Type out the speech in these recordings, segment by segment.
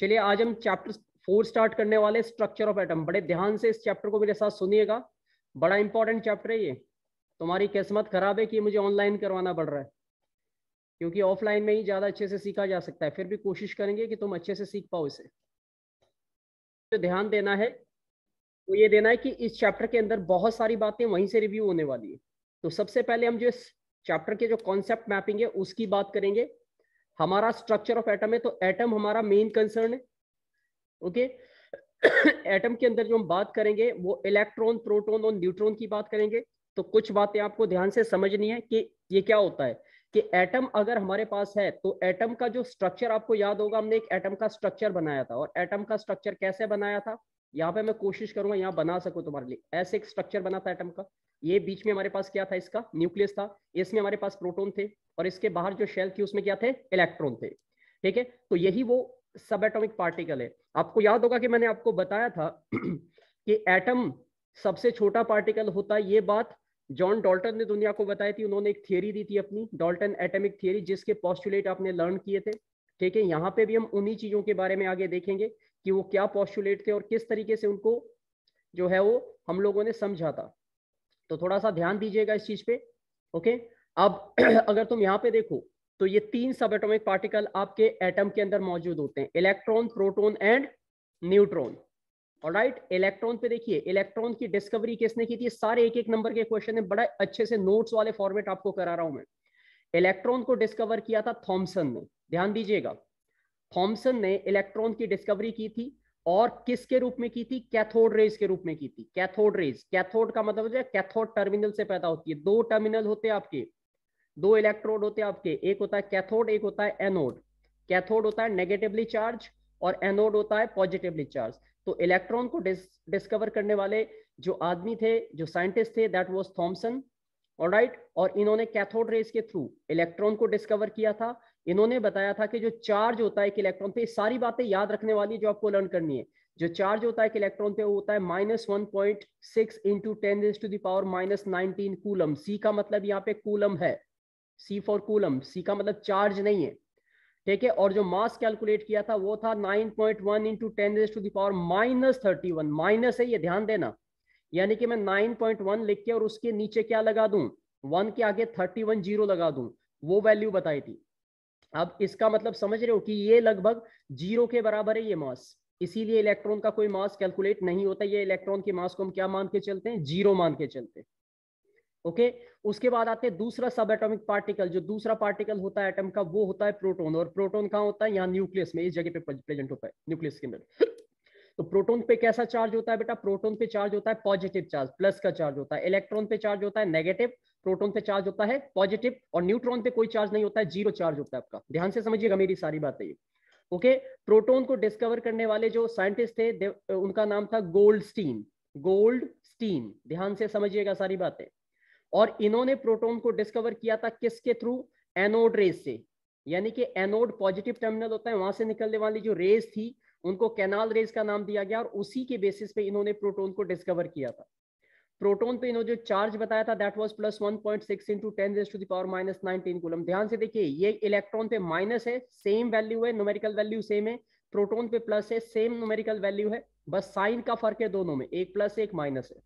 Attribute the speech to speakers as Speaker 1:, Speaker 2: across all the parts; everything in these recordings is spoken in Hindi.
Speaker 1: चलिए आज हम चैप्टर फोर स्टार्ट करने वाले स्ट्रक्चर ऑफ एटम बड़े ध्यान से इस चैप्टर को मेरे साथ सुनिएगा बड़ा इंपॉर्टेंट चैप्टर है ये तुम्हारी किस्मत खराब है कि मुझे ऑनलाइन करवाना पड़ रहा है क्योंकि ऑफलाइन में ही ज़्यादा अच्छे से सीखा जा सकता है फिर भी कोशिश करेंगे कि तुम अच्छे से सीख पाओ इसे जो तो ध्यान देना है वो तो ये देना है कि इस चैप्टर के अंदर बहुत सारी बातें वहीं से रिव्यू होने वाली है तो सबसे पहले हम जो इस चैप्टर के जो कॉन्सेप्ट मैपिंग है उसकी बात करेंगे हमारा स्ट्रक्चर ऑफ एटम है तो एटम हमारा मेन कंसर्न है ओके okay? एटम के अंदर जो हम बात करेंगे वो इलेक्ट्रॉन प्रोटोन और न्यूट्रॉन की बात करेंगे तो कुछ बातें आपको ध्यान से समझनी है कि ये क्या होता है कि एटम अगर हमारे पास है तो एटम का जो स्ट्रक्चर आपको याद होगा हमने एक एटम का स्ट्रक्चर बनाया था और एटम का स्ट्रक्चर कैसे बनाया था यहाँ पे मैं कोशिश करूंगा यहाँ बना सकूं तुम्हारे लिए ऐसे एक स्ट्रक्चर बना था एटम का ये बीच में हमारे पास क्या था इसका न्यूक्लियस था इसमें हमारे पास प्रोटोन थे और इसके बाहर जो शेल थी उसमें क्या थे इलेक्ट्रॉन थे ठीक है तो यही वो सब एटोमिक पार्टिकल है आपको याद होगा कि मैंने आपको बताया था कि एटम सबसे छोटा पार्टिकल होता है ये बात जॉन डॉल्टन ने दुनिया को बताई थी उन्होंने एक थियोरी दी थी अपनी डॉल्टन एटमिक थियोरी जिसके पॉस्टुलेट आपने लर्न किए थे ठीक है यहाँ पे भी हम उन्हीं चीजों के बारे में आगे देखेंगे कि वो क्या पॉस्टुलेट थे और किस तरीके से उनको जो है वो हम लोगों ने समझा था तो थोड़ा सा ध्यान दीजिएगा इस चीज पे ओके अब अगर तुम यहाँ पे देखो तो ये तीन सब एटोमिक पार्टिकल आपके एटम के अंदर मौजूद होते हैं इलेक्ट्रॉन प्रोटोन एंड न्यूट्रॉन और राइट इलेक्ट्रॉन पे देखिए इलेक्ट्रॉन की डिस्कवरी किसने की थी सारे एक एक नंबर के क्वेश्चन है बड़ा अच्छे से नोट्स वाले फॉर्मेट आपको करा रहा हूं मैं इलेक्ट्रॉन को डिस्कवर किया था थॉम्सन ने ध्यान दीजिएगा थॉमसन ने इलेक्ट्रॉन की डिस्कवरी की थी और किसके रूप में की थी कैथोड रेज के रूप में की थी कैथोड रेज कैथोड का मतलब है कैथोड टर्मिनल से पैदा होती है दो टर्मिनल होते हैं आपके दो इलेक्ट्रोड होते हैं आपके एक होता है कैथोड एक होता है एनोड कैथोड होता है नेगेटिवली चार्ज और एनोड होता है पॉजिटिवली चार्ज तो इलेक्ट्रॉन को डिस्कवर करने वाले जो आदमी थे जो साइंटिस्ट थे दैट वॉज थॉम्सन और इन्होंने कैथोड रेज के थ्रू इलेक्ट्रॉन को डिस्कवर किया था इन्होंने बताया था कि जो चार्ज होता है एक इलेक्ट्रॉन पे सारी बातें याद रखने वाली जो आपको लर्न करनी है जो चार्ज होता है एक इलेक्ट्रॉन पे वो होता है minus one point six into ten raise to the power minus nineteen coulomb C का मतलब यहाँ पे कूलम है सी फॉर कूलम सी का मतलब चार्ज नहीं है ठीक है और जो मास कैलकुलेट किया था वो था nine point one into ten raise to the power minus thirty one minus है ये ध्यान देना यानी कि मैं नाइन पॉइंट वन लिख के और उसके नीचे क्या लगा दू वन के आगे थर्टी वन जीरो लगा दू वो वैल्यू बताई थी अब इसका मतलब समझ रहे हो कि ये लगभग जीरो के बराबर है ये मास इसीलिए इलेक्ट्रॉन का कोई मास कैलकुलेट नहीं होता ये इलेक्ट्रॉन के मास को हम क्या मान के चलते हैं जीरो मान के चलते ओके उसके बाद आते हैं दूसरा सब एटोमिक पार्टिकल जो दूसरा पार्टिकल होता है एटम का वो होता है प्रोटोन और प्रोटोन कहाँ होता है यहाँ न्यूक्लियस में इस जगह पे प्रेजेंट होता है न्यूक्लियस के अंदर तो प्रोटोन पे कैसा चार्ज होता है बेटा प्रोटोन पे चार्ज होता है पॉजिटिव चार्ज प्लस का चार्ज होता है इलेक्ट्रॉन पे चार्ज होता है नेगेटिव प्रोटोन पे चार्ज होता है पॉजिटिव और न्यूट्रॉन पे कोई चार्ज नहीं होता है जीरो चार्ज होता है आपका ध्यान से समझिएगा मेरी सारी बात है ओके प्रोटोन को डिस्कवर करने वाले जो साइंटिस्ट थे उनका नाम था गोल्ड स्टीन गोल्ड स्टीन ध्यान से समझिएगा सारी बातें और इन्होंने प्रोटोन को डिस्कवर किया था किसके थ्रू एनोड रेस से यानी कि एनोड पॉजिटिव टर्मिनल होता है वहां से निकलने वाली जो रेस थी उनको कैनाल रेस का नाम दिया गया और उसी के बेसिस पे इन्होंने प्रोटोन को डिस्कवर किया था प्रोटोन पे तो इन्होंने जो चार्ज बताया था that was plus 1.6 point six into ten to the power minus nineteen coulomb ध्यान से देखिए ये इलेक्ट्रॉन पे माइनस है सेम वैल्यू है न्यूमेरिकल वैल्यू सेम है प्रोटोन पे प्लस है सेम न्यूमेरिकल वैल्यू है बस साइन का फर्क है दोनों में एक प्लस एक माइनस है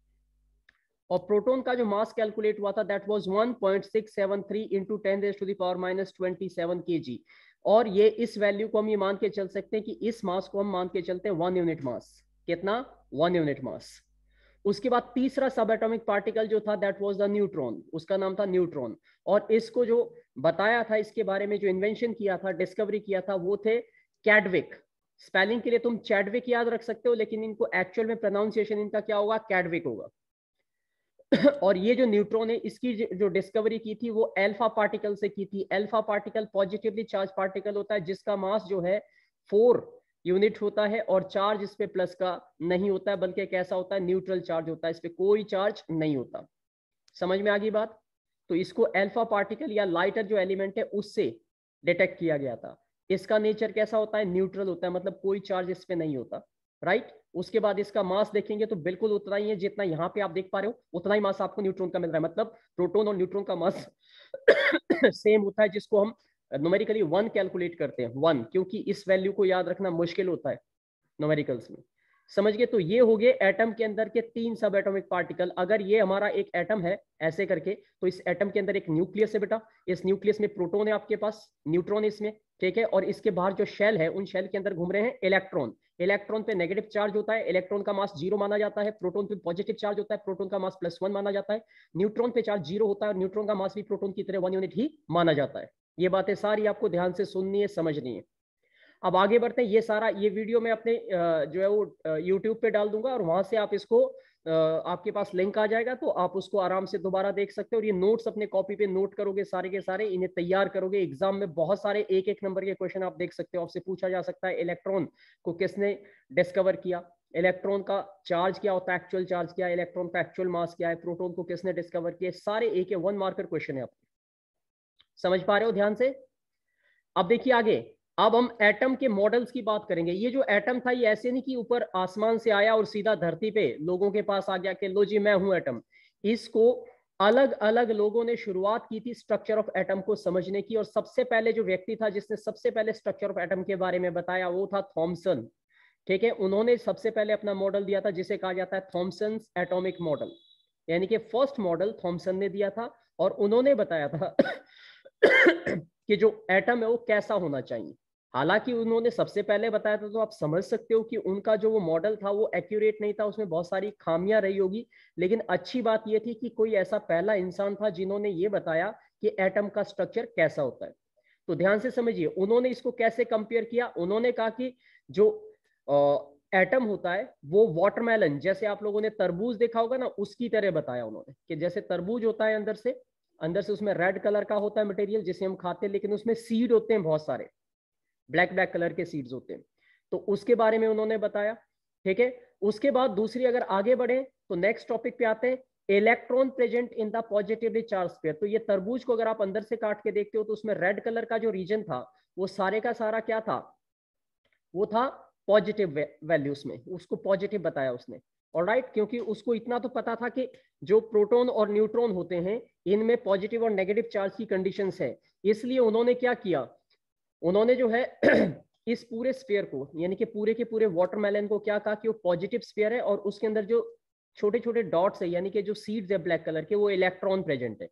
Speaker 1: और प्रोटोन का जो मास कैलकुलेट हुआ था that was one point six seven three into ten to the power minus twenty seven K G और ये इस वैल्यू को हम ये मान के चल सकते हैं कि इस मास को हम मान के चलते हैं वन यूनिट मास कितना वन यूनिट मास उसके बाद तीसरा सब एटॉमिक पार्टिकल जो था दैट वाज द न्यूट्रॉन उसका नाम था न्यूट्रॉन और इसको जो बताया था इसके बारे में जो इन्वेंशन किया था डिस्कवरी किया था वो थे कैडविक स्पेलिंग के लिए तुम चैडविक याद रख सकते हो लेकिन इनको एक्चुअल में प्रोनाउंसिएशन इनका क्या होगा कैडविक होगा और ये जो न्यूट्रॉन है इसकी जो डिस्कवरी की थी वो एल्फा पार्टिकल से की थी alpha particle positively charge particle होता है जिसका मास जो है फोर यूनिट होता है और चार्ज इस पे प्लस का नहीं होता है बल्कि कैसा होता है न्यूट्रल चार्ज होता है इस पे कोई चार्ज नहीं होता समझ में आ गई बात तो इसको एल्फा पार्टिकल या लाइटर जो एलिमेंट है उससे डिटेक्ट किया गया था इसका नेचर कैसा होता है न्यूट्रल होता है मतलब कोई चार्ज इस पे नहीं होता राइट उसके बाद इसका मास देखेंगे तो बिल्कुल उतना ही है जितना यहाँ पे आप देख पा रहे हो उतना ही मास आपको न्यूट्रॉन का मिल रहा है मतलब प्रोटोन और न्यूट्रॉन का मास सेम होता है जिसको हम नोमेरिकली वन कैलकुलेट करते हैं वन क्योंकि इस वैल्यू को याद रखना मुश्किल होता है नोमेरिकल्स में समझिए तो ये हो गए एटम के अंदर के तीन सब एटॉमिक पार्टिकल अगर ये हमारा एक एटम है ऐसे करके तो इस एटम के अंदर एक न्यूक्लियस है बेटा इस न्यूक्लियस में प्रोटोन है आपके पास न्यूट्रॉन इसमें ठीक है और इसके बाहर जो शेल है उन शेल के अंदर घूम रहे हैं इलेक्ट्रॉन इलेक्ट्रॉन पे नेगेटिव चार्ज होता है इलेक्ट्रॉन का मास जीरो माना जाता है प्रोटोन पे पॉजिटिव चार्ज होता है प्रोटोन का मास प्लस वन माना जाता है न्यूट्रॉन पे चार्ज जीरो होता है और न्यूट्रॉन का मास भी प्रोटोन की तरह वन यूनिट ही माना जाता है ये बातें सारी आपको ध्यान से सुननी है समझनी है अब आगे बढ़ते हैं ये सारा ये वीडियो मैं अपने जो है वो यूट्यूब पे डाल दूंगा और वहां से आप इसको आपके पास लिंक आ जाएगा तो आप उसको आराम से दोबारा देख सकते हो और ये नोट्स अपने कॉपी पे नोट करोगे सारे के सारे इन्हें तैयार करोगे एग्जाम में बहुत सारे एक एक नंबर के क्वेश्चन आप देख सकते हो आपसे पूछा जा सकता है इलेक्ट्रॉन को किसने डिस्कवर किया इलेक्ट्रॉन का चार्ज क्या होता है एक्चुअल चार्ज क्या है इलेक्ट्रॉन का एक्चुअल मास क्या है प्रोटोन को किसने डिस्कवर किया सारे एक वन मार्कर क्वेश्चन है आपको समझ पा रहे हो ध्यान से अब देखिए आगे अब हम एटम के मॉडल्स की बात करेंगे ये जो एटम था ये ऐसे नहीं कि ऊपर आसमान से आया और सीधा धरती पे लोगों के पास आ गया कि लो जी मैं हूं एटम इसको अलग अलग लोगों ने शुरुआत की थी स्ट्रक्चर ऑफ एटम को समझने की और सबसे पहले जो व्यक्ति था जिसने सबसे पहले स्ट्रक्चर ऑफ एटम के बारे में बताया वो था थॉम्सन ठीक है उन्होंने सबसे पहले अपना मॉडल दिया था जिसे कहा जाता है थॉम्सन एटॉमिक मॉडल यानी कि फर्स्ट मॉडल थॉम्सन ने दिया था और उन्होंने बताया था कि जो एटम है वो कैसा होना चाहिए हालांकि उन्होंने सबसे पहले बताया था तो आप समझ सकते हो कि उनका जो वो मॉडल था वो एक्यूरेट नहीं था उसमें बहुत सारी खामियां रही होगी लेकिन अच्छी बात ये थी कि कोई ऐसा पहला इंसान था जिन्होंने ये बताया कि एटम का स्ट्रक्चर कैसा होता है तो ध्यान से समझिए उन्होंने इसको कैसे कंपेयर किया उन्होंने कहा कि जो एटम होता है वो वाटरमेलन जैसे आप लोगों ने तरबूज देखा होगा ना उसकी तरह बताया उन्होंने कि जैसे तरबूज होता है अंदर से अंदर से उसमें रेड कलर का होता है मटेरियल जिसे हम खाते हैं लेकिन उसमें सीड होते हैं बहुत सारे ब्लैक ब्लैक कलर के सीड्स होते हैं तो उसके बारे में उन्होंने बताया ठीक है उसके बाद दूसरी अगर आगे बढ़े तो नेक्स्ट टॉपिक पे आते हैं electron present in the positively charge pair तो ये तरबूज को अगर आप अंदर से काट के देखते हो तो उसमें रेड कलर का जो रीजन था वो सारे का सारा क्या था वो था पॉजिटिव वैल्यूज में उसको पॉजिटिव बताया उसने और राइट क्योंकि उसको इतना तो पता था कि जो प्रोटॉन और न्यूट्रॉन होते हैं इनमें पॉजिटिव और नेगेटिव चार्ज की कंडीशन है इसलिए उन्होंने क्या किया उन्होंने जो है इस पूरे स्पेयर को यानी कि पूरे के पूरे वाटरमेलन को क्या कहा कि वो पॉजिटिव स्पेयर है और उसके अंदर जो छोटे छोटे डॉट्स है यानी कि जो सीड्स है ब्लैक कलर के वो इलेक्ट्रॉन प्रेजेंट है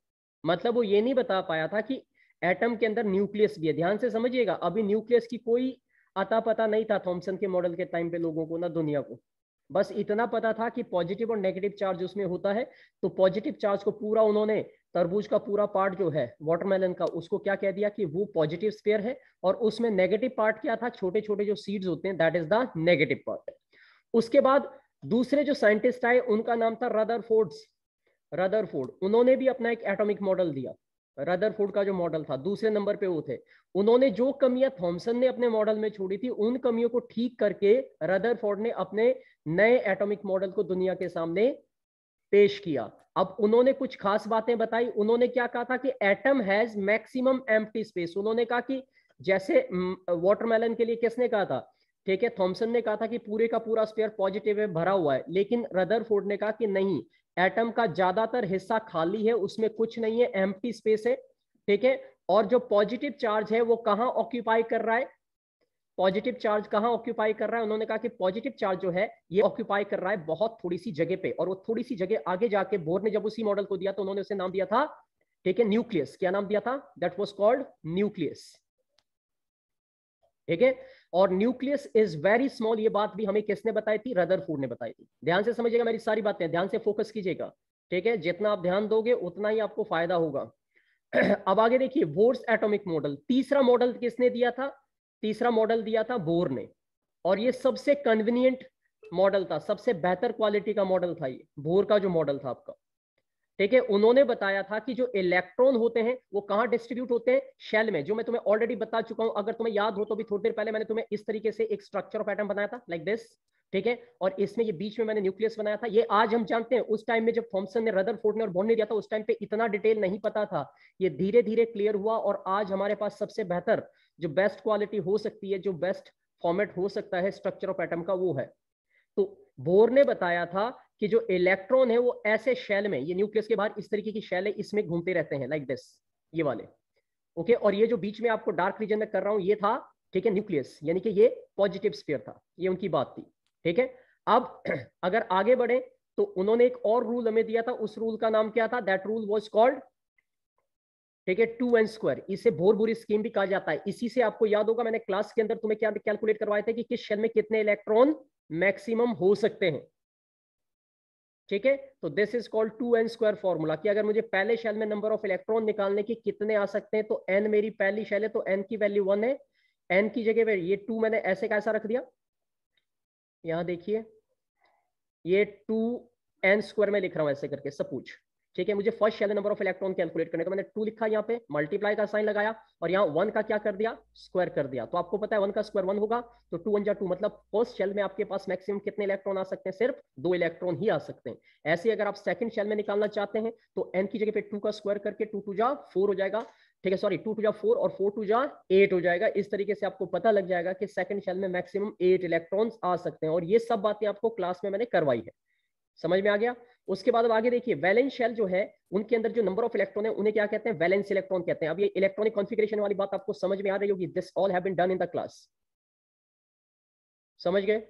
Speaker 1: मतलब वो ये नहीं बता पाया था कि एटम के अंदर न्यूक्लियस भी है ध्यान से समझिएगा अभी न्यूक्लियस की कोई अता पता नहीं था थॉमसन के मॉडल के टाइम पे लोगों को ना दुनिया को बस इतना पता था कि पॉजिटिव और नेगेटिव चार्ज उसमें होता है तो पॉजिटिव चार्ज को पूरा उन्होंने तरबूज का पूरा पार्ट जो है वाटरमेलन का उसको क्या कह दिया कि वो पॉजिटिव स्पेयर है और उसमें नेगेटिव पार्ट क्या था छोटे छोटे जो सीड्स होते हैं that is the negative part उसके बाद दूसरे जो साइंटिस्ट आए उनका नाम था रदर रदरफोर्ड उन्होंने भी अपना एक एटॉमिक मॉडल दिया रदरफोर्ड का जो मॉडल था दूसरे नंबर पे वो थे उन्होंने जो कमियां थॉमसन ने अपने मॉडल में छोड़ी थी उन कमियों को ठीक करके रदरफोर्ड ने अपने नए एटॉमिक मॉडल को दुनिया के सामने पेश किया अब उन्होंने कुछ खास बातें बताई उन्होंने क्या कहा था कि atom has maximum empty space उन्होंने कहा कि जैसे वाटरमेलन के लिए किसने कहा था ठीक है थॉमसन ने कहा था कि पूरे का पूरा स्पेयर पॉजिटिव में भरा हुआ है लेकिन रदरफोर्ड ने कहा कि नहीं एटम का ज्यादातर हिस्सा खाली है उसमें कुछ नहीं है एम्प्टी स्पेस है ठीक है और जो पॉजिटिव चार्ज है वो कहाँ ऑक्यूपाई कर रहा है पॉजिटिव चार्ज कहाँ ऑक्यूपाई कर रहा है उन्होंने कहा कि पॉजिटिव चार्ज जो है ये ऑक्यूपाई कर रहा है बहुत थोड़ी सी जगह पे और वो थोड़ी सी जगह आगे जाके बोर ने जब उसी मॉडल को दिया तो उन्होंने उसे नाम दिया था ठीक है न्यूक्लियस क्या नाम दिया था दैट वॉज कॉल्ड न्यूक्लियस ठीक है और न्यूक्लियस इज वेरी स्मॉल ये बात भी हमें किसने बताई थी रदरफोर्ड ने बताई थी ध्यान से समझिएगा मेरी सारी बातें ध्यान से फोकस कीजिएगा ठीक है जितना आप ध्यान दोगे उतना ही आपको फायदा होगा अब आगे देखिए वोर्स एटॉमिक मॉडल तीसरा मॉडल किसने दिया था तीसरा मॉडल दिया था बोर ने और ये सबसे कन्वीनियंट मॉडल था सबसे बेहतर क्वालिटी का मॉडल था ये बोर का जो मॉडल था आपका ठीक है उन्होंने बताया था कि जो इलेक्ट्रॉन होते हैं वो कहाँ डिस्ट्रीब्यूट होते हैं शेल में जो मैं तुम्हें ऑलरेडी बता चुका हूं अगर तुम्हें याद हो तो भी थोड़ी देर पहले मैंने तुम्हें इस तरीके से एक स्ट्रक्चर ऑफ एटम बनाया था लाइक like दिस ठीक है और इसमें ये बीच में मैंने न्यूक्लियस बनाया था ये आज हम जानते हैं उस टाइम में जब थॉमसन ने फोर्ट ने और बॉन्ड ने दिया था उस टाइम पे इतना डिटेल नहीं पता था ये धीरे धीरे क्लियर हुआ और आज हमारे पास सबसे बेहतर जो बेस्ट क्वालिटी हो सकती है जो बेस्ट फॉर्मेट हो सकता है स्ट्रक्चर ऑफ एटम का वो है तो बोर ने बताया था कि जो इलेक्ट्रॉन है वो ऐसे शैल में ये न्यूक्लियस के बाहर इस तरीके की शैल है इसमें घूमते रहते हैं लाइक दिस ये वाले ओके और ये जो बीच में आपको डार्क रीजन में कर रहा हूं ये था ठीक है न्यूक्लियस यानी कि ये पॉजिटिव स्पेयर था ये उनकी बात थी ठीक है अब अगर आगे बढ़े तो उन्होंने एक और रूल हमें दिया था उस रूल का नाम क्या था दैट रूल वॉज कॉल्ड ठीक है टू एंड स्क्वायर इसे भूरी स्कीम भी कहा जाता है इसी से आपको याद होगा मैंने क्लास के अंदर तुम्हें क्या कैलकुलेट करवाए थे कि किस शेल में कितने इलेक्ट्रॉन मैक्सिमम हो सकते हैं ठीक है तो this is called two N square formula कि अगर मुझे पहले शेल में नंबर ऑफ इलेक्ट्रॉन निकालने के कितने आ सकते हैं तो एन मेरी पहली शेल है तो एन की वैल्यू वन है एन की जगह पर ये टू मैंने ऐसे कैसा रख दिया यहां देखिए ये टू एन स्क्वायर में लिख रहा हूं ऐसे करके सब कुछ ठीक है मुझे first shell number of electron calculate करने का मैंने टू लिखा यहाँ पे मल्टीप्लाई का साइन लगाया और यहाँ वन का क्या कर दिया स्क्वायर कर दिया तो आपको पता है वन का स्क्वायर वन होगा तो टू वन जा टू मतलब फर्स्ट शेल में आपके पास मैक्सिमम कितने इलेक्ट्रॉन आ सकते हैं सिर्फ दो इलेक्ट्रॉन ही आ सकते हैं ऐसे अगर आप सेकंड शेल में निकालना चाहते हैं तो एन की जगह पे टू का स्क्वायर करके टू टू जा फोर हो जाएगा ठीक है सॉरी टू टू जा फोर और फोर टू जा एट हो जाएगा इस तरीके से आपको पता लग जाएगा कि सेकंड शेल में मैक्सिमम एट इलेक्ट्रॉन्स आ सकते हैं और ये सब बातें आपको क्लास में मैंने करवाई है समझ में आ गया उसके बाद अब आगे देखिए वैलेंस शेल जो है उनके अंदर जो नंबर ऑफ इलेक्ट्रॉन है उन्हें क्या कहते हैं वैलेंस इलेक्ट्रॉन कहते हैं अब ये इलेक्ट्रॉनिक कॉन्फिग्रेशन वाली बात आपको समझ में आ रही होगी this all have done in the class समझ गए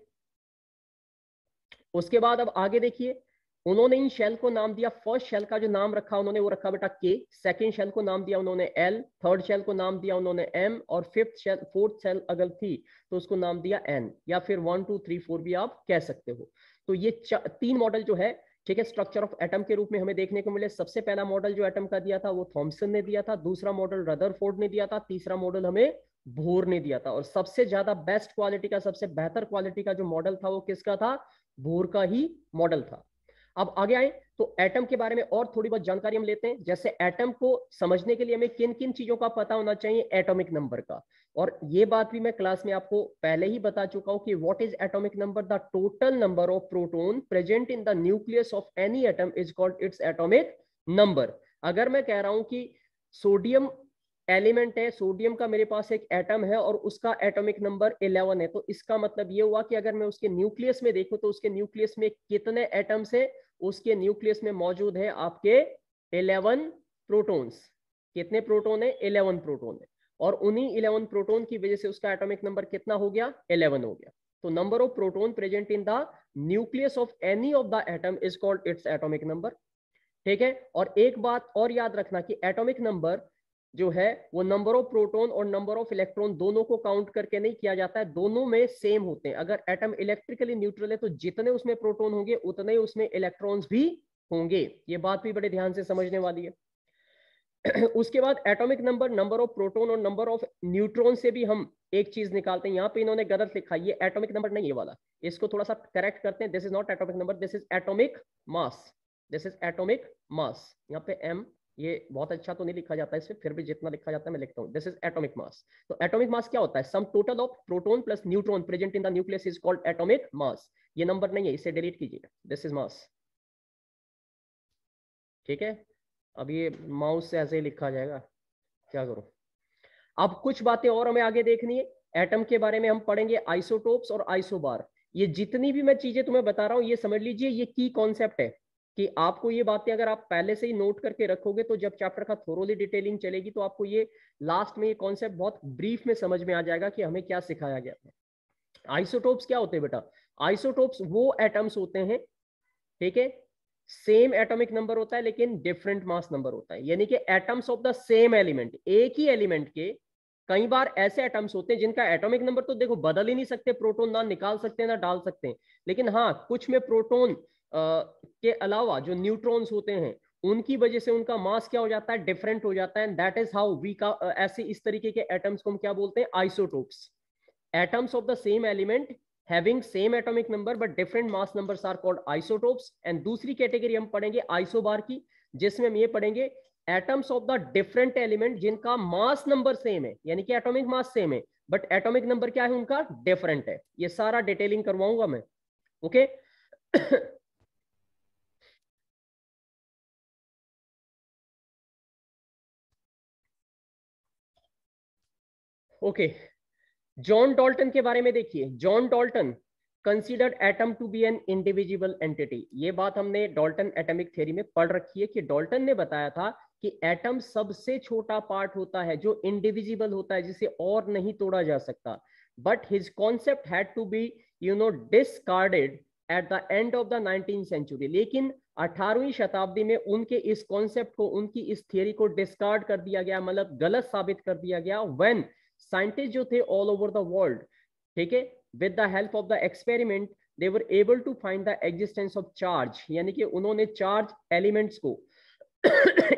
Speaker 1: उसके बाद अब आगे देखिए उन्होंने इन शेल को नाम दिया फर्स्ट शेल का जो नाम रखा उन्होंने वो रखा बेटा के सेकेंड शेल को नाम दिया उन्होंने एल थर्ड शेल को नाम दिया उन्होंने एम और फिफ्थ शेल फोर्थ शेल अगर थी तो उसको नाम दिया एन या फिर वन टू थ्री फोर भी आप कह सकते हो तो ये तीन मॉडल जो है ठीक है स्ट्रक्चर ऑफ एटम के रूप में हमें देखने को मिले सबसे पहला मॉडल जो एटम का दिया था वो थॉम्सन ने दिया था दूसरा मॉडल रदर ने दिया था तीसरा मॉडल हमें भोर ने दिया था और सबसे ज्यादा बेस्ट क्वालिटी का सबसे बेहतर क्वालिटी का जो मॉडल था वो किसका था भोर का ही मॉडल था अब आगे आए तो एटम के बारे में और थोड़ी बहुत जानकारी हम लेते हैं जैसे एटम को समझने के लिए हमें किन किन चीजों का पता होना चाहिए एटॉमिक नंबर का और ये बात भी मैं क्लास में आपको पहले ही बता चुका हूं कि what is atomic number the total number of proton present in the nucleus of any atom is called its atomic number अगर मैं कह रहा हूं कि सोडियम एलिमेंट है सोडियम का मेरे पास एक एटम है और उसका एटॉमिक नंबर 11 है तो इसका मतलब ये हुआ कि अगर मैं उसके न्यूक्लियस में देखूं तो उसके न्यूक्लियस में कितने एटम्स है उसके न्यूक्लियस में मौजूद है आपके 11 प्रोटॉन्स कितने प्रोटॉन है 11 प्रोटॉन है और उन्हीं 11 प्रोटोन की वजह से उसका एटोमिक नंबर कितना हो गया इलेवन हो गया तो number of proton present in the nucleus of any of the atom is called its atomic number ठीक है और एक बात और याद रखना कि एटॉमिक नंबर जो है वो नंबर ऑफ प्रोटोन और नंबर ऑफ इलेक्ट्रॉन दोनों को काउंट करके नहीं किया जाता है दोनों में सेम होते हैं अगर एटम इलेक्ट्रिकली न्यूट्रल है तो जितने उसमें प्रोटोन होंगे उतने उसमें इलेक्ट्रॉन्स भी होंगे ये बात भी बड़े ध्यान से समझने वाली है उसके बाद atomic number number of proton और नंबर ऑफ न्यूट्रॉन से भी हम एक चीज निकालते हैं यहाँ पे इन्होंने गलत लिखा ये एटॉमिक नंबर नहीं है वाला इसको थोड़ा सा करेक्ट करते हैं this is not atomic number this is atomic mass this is atomic mass यहाँ पे एम ये बहुत अच्छा तो नहीं लिखा जाता है इसे फिर भी जितना लिखा जाता है मैं लिखता हूँ दिस इज एटोमिक मास तो एटोमिक मास क्या होता है sum total of proton plus neutron present in the nucleus is called atomic mass ये नंबर नहीं है इसे डिलीट कीजिए दिस इज मास ठीक है अब ये माउस से ऐसे ही लिखा जाएगा क्या करूं अब कुछ बातें और हमें आगे देखनी है एटम के बारे में हम पढ़ेंगे आइसोटोप्स और आइसोबार ये जितनी भी मैं चीजें तुम्हें बता रहा हूं ये समझ लीजिए ये की कॉन्सेप्ट है कि आपको ये बातें अगर आप पहले से ही नोट करके रखोगे तो जब चैप्टर का थोरोली डिटेलिंग चलेगी तो आपको ये लास्ट में ये कॉन्सेप्ट बहुत ब्रीफ में समझ में आ जाएगा कि हमें क्या सिखाया गया था आइसोटोप्स क्या होते हैं बेटा आइसोटोप्स वो एटम्स होते हैं ठीक है सेम एटॉमिक नंबर होता है लेकिन डिफरेंट मास नंबर होता है यानी कि atoms of the same element एक ही एलिमेंट के कई बार ऐसे एटम्स होते हैं जिनका एटॉमिक नंबर तो देखो बदल ही नहीं सकते प्रोटोन ना निकाल सकते हैं ना डाल सकते हैं लेकिन हाँ कुछ में प्रोटोन के अलावा जो न्यूट्रॉन्स होते हैं उनकी वजह से उनका मास क्या हो जाता है डिफरेंट हो जाता है दैट इज हाउ वी का ऐसे इस तरीके के एटम्स को हम क्या बोलते हैं isotopes atoms of the same element having same atomic number but different mass numbers are called isotopes and दूसरी कैटेगरी हम पढ़ेंगे आइसोबार की जिसमें हम ये पढ़ेंगे atoms of the different element जिनका मास नंबर सेम है यानी कि एटॉमिक मास सेम है बट एटॉमिक नंबर क्या है उनका डिफरेंट है ये सारा डिटेलिंग करवाऊंगा मैं okay okay? Okay John Dalton के बारे में देखिए John Dalton considered atom to be an individual entity ये बात हमने डॉल्टन एटमिक थ्योरी में पढ़ रखी है कि डॉल्टन ने बताया था कि एटम सबसे छोटा पार्ट होता है जो इंडिविजिबल होता है जिसे और नहीं तोड़ा जा सकता but his concept had to be you know discarded at the end of the nineteen century लेकिन 18वीं शताब्दी में उनके इस कॉन्सेप्ट को उनकी इस थियोरी को डिस्कार्ड कर दिया गया मतलब गलत साबित कर दिया गया व्हेन साइंटिस्ट जो थे ऑल ओवर द वर्ल्ड ठीक है with the help of the experiment they were able to find the existence of charge यानी कि उन्होंने चार्ज एलिमेंट्स को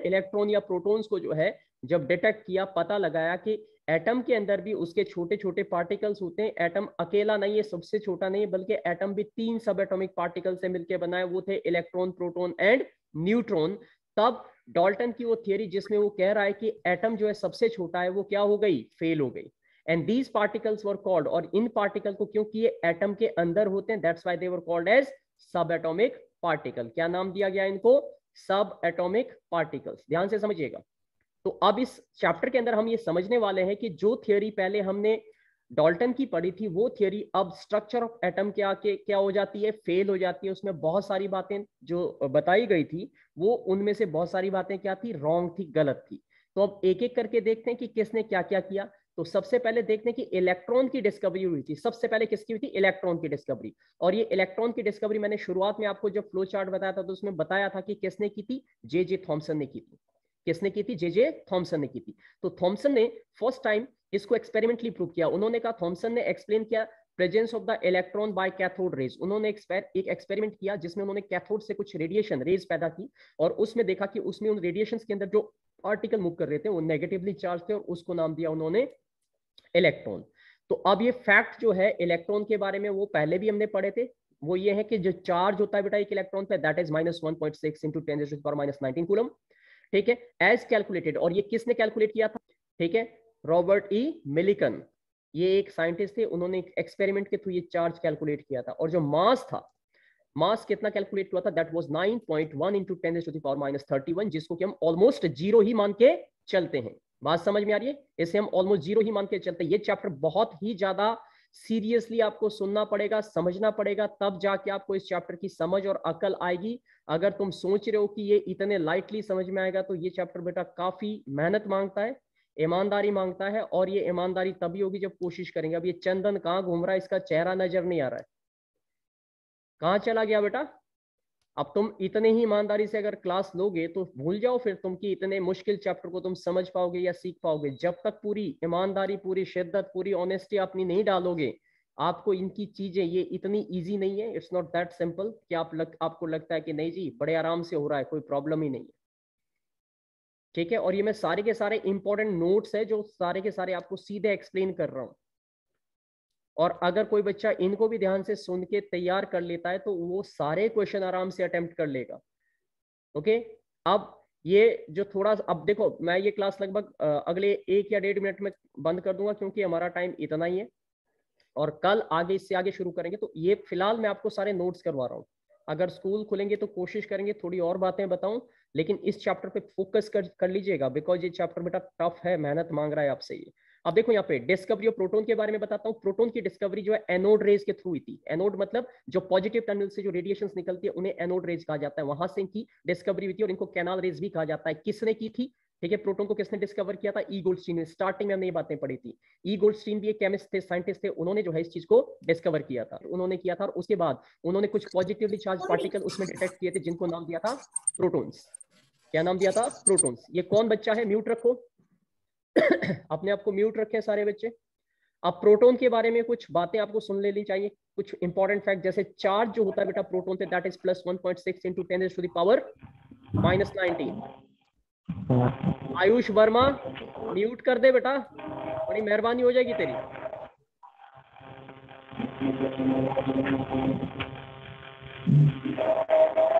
Speaker 1: इलेक्ट्रॉन या प्रोटॉन्स को जो है जब डिटेक्ट किया पता लगाया कि एटम के अंदर भी उसके छोटे छोटे पार्टिकल्स होते हैं एटम अकेला नहीं है सबसे छोटा नहीं है बल्कि एटम भी तीन सब एटॉमिक पार्टिकल से मिलकर बनाए वो थे इलेक्ट्रॉन प्रोटोन एंड न्यूट्रॉन तब डॉल्टन की वो थियोरी जिसमें वो कह रहा है कि एटम जो है सबसे छोटा है वो क्या हो गई फेल हो गई and these particles were called और इन पार्टिकल को क्योंकि ये एटम के अंदर होते हैं that's why they were called as sub atomic particle क्या नाम दिया गया इनको सब एटॉमिक पार्टिकल्स ध्यान से समझिएगा तो अब इस चैप्टर के अंदर हम ये समझने वाले हैं कि जो थियोरी पहले हमने डॉल्टन की पढ़ी थी वो थियोरी अब स्ट्रक्चर ऑफ एटम के आके क्या हो जाती है फेल हो जाती है उसमें बहुत सारी बातें जो बताई गई थी वो उनमें से बहुत सारी बातें क्या थी रॉन्ग थी गलत थी तो अब एक एक करके देखते हैं कि किसने क्या क्या किया तो सबसे पहले देखने की इलेक्ट्रॉन की डिस्कवरी हुई थी सबसे पहले किसकी हुई थी इलेक्ट्रॉन की डिस्कवरी और ये इलेक्ट्रॉन की डिस्कवरी मैंने शुरुआत में आपको जब फ्लो चार्ट बताया था तो उसमें बताया था कि किसने की थी जे जे थॉम्सन ने की थी किसने की थी जे जे थॉम्सन ने की थी तो थॉम्सन ने फर्स्ट टाइम इसको एक्सपेरिमेंटली प्रूव किया उन्होंने कहा थॉमसन ने एक्सप्लेन किया presence of the electron by cathode rays उन्होंने एक एक्सपेरिमेंट किया जिसमें उन्होंने कैथोड से कुछ रेडिएशन रेज पैदा की और उसमें देखा कि उसमें उन रेडिएशन के अंदर जो पार्टिकल मूव कर रहे थे वो नेगेटिवली चार्ज थे और उसको नाम दिया उन्होंने इलेक्ट्रॉन तो अब ये फैक्ट जो है इलेक्ट्रॉन के बारे में वो पहले भी हमने पढ़े थे वो ये है कि जो चार्ज होता है बेटा एक इलेक्ट्रॉन पे that is minus one point six into ten minus nineteen coulomb ठीक है एज कैलकुलेटेड और ये किसने कैलकुलेट किया था ठीक है रॉबर्ट ई मिलिकन ये एक साइंटिस्ट थे उन्होंने एक एक्सपेरिमेंट के थ्रू ये चार्ज कैलकुलेट किया था और जो मास था मास कितना कैलकुलेट हुआ था that was 9.1 point one into ten power minus thirty जिसको कि हम ऑलमोस्ट जीरो ही मान के चलते हैं बात समझ में आ रही है इसे हम ऑलमोस्ट जीरो ही मान के चलते हैं ये चैप्टर बहुत ही ज्यादा सीरियसली आपको सुनना पड़ेगा समझना पड़ेगा तब जाके आपको इस चैप्टर की समझ और अकल आएगी अगर तुम सोच रहे हो कि ये इतने लाइटली समझ में आएगा तो ये चैप्टर बेटा काफी मेहनत मांगता है ईमानदारी मांगता है और ये ईमानदारी तभी होगी जब कोशिश करेंगे अब ये चंदन कहाँ घूम रहा है इसका चेहरा नजर नहीं आ रहा है कहाँ चला गया बेटा अब तुम इतने ही ईमानदारी से अगर क्लास लोगे तो भूल जाओ फिर तुम कि इतने मुश्किल चैप्टर को तुम समझ पाओगे या सीख पाओगे जब तक पूरी ईमानदारी पूरी शिद्दत पूरी ऑनेस्टी अपनी नहीं डालोगे आपको इनकी चीजें ये इतनी इजी नहीं है इट्स नॉट दैट सिंपल कि आप लग, आपको लगता है कि नहीं जी बड़े आराम से हो रहा है कोई प्रॉब्लम ही नहीं है ठीक है और ये मैं सारे के सारे इंपॉर्टेंट नोट्स है जो सारे के सारे आपको सीधे एक्सप्लेन कर रहा हूँ और अगर कोई बच्चा इनको भी ध्यान से सुन के तैयार कर लेता है तो वो सारे क्वेश्चन आराम से अटेम्प्ट कर लेगा ओके अब ये जो थोड़ा अब देखो मैं ये क्लास लगभग अगले एक या डेढ़ मिनट में बंद कर दूंगा क्योंकि हमारा टाइम इतना ही है और कल आगे इससे आगे शुरू करेंगे तो ये फिलहाल मैं आपको सारे नोट्स करवा रहा हूँ अगर स्कूल खुलेंगे तो कोशिश करेंगे थोड़ी और बातें बताऊं लेकिन इस चैप्टर पे फोकस कर कर लीजिएगा बिकॉज ये चैप्टर बेटा टफ है मेहनत मांग रहा है आपसे ये अब देखो यहाँ पे डिस्कवरी ऑफ प्रोटोन के बारे में बताता हूँ प्रोटोन की डिस्कवरी जो है एनोड रेज के थ्रू ही थी एनोड मतलब जो पॉजिटिव टर्मिनल से जो रेडिएशन निकलती है उन्हें एनोड रेज कहा जाता है वहां से इनकी डिस्कवरी हुई थी और इनको कैनाल रेज भी कहा जाता है किसने की थी ठीक है प्रोटोन को किसने डिस्कवर किया था ई e गोल्डस्टीन ने स्टार्टिंग में हमने ये बातें पढ़ी थी ई e गोल्डस्टीन भी एक केमिस्ट थे साइंटिस्ट थे उन्होंने जो है इस चीज को डिस्कवर किया था उन्होंने किया था और उसके बाद उन्होंने कुछ पॉजिटिवली चार्ज पार्टिकल उसमें डिटेक्ट किए थे जिनको नाम दिया था प्रोटोन्स क्या नाम दिया था प्रोटोन ये कौन बच्चा है म्यूट रखो अपने आपको म्यूट रखे सारे बच्चे अब प्रोटोन के बारे में कुछ बातें आपको सुन लेनी चाहिए कुछ इंपॉर्टेंट फैक्ट जैसे चार्ज जो होता है बेटा प्रोटोन से that is plus one point six into ten to the power minus nineteen Ayush Verma mute कर दे बेटा बड़ी मेहरबानी हो जाएगी तेरी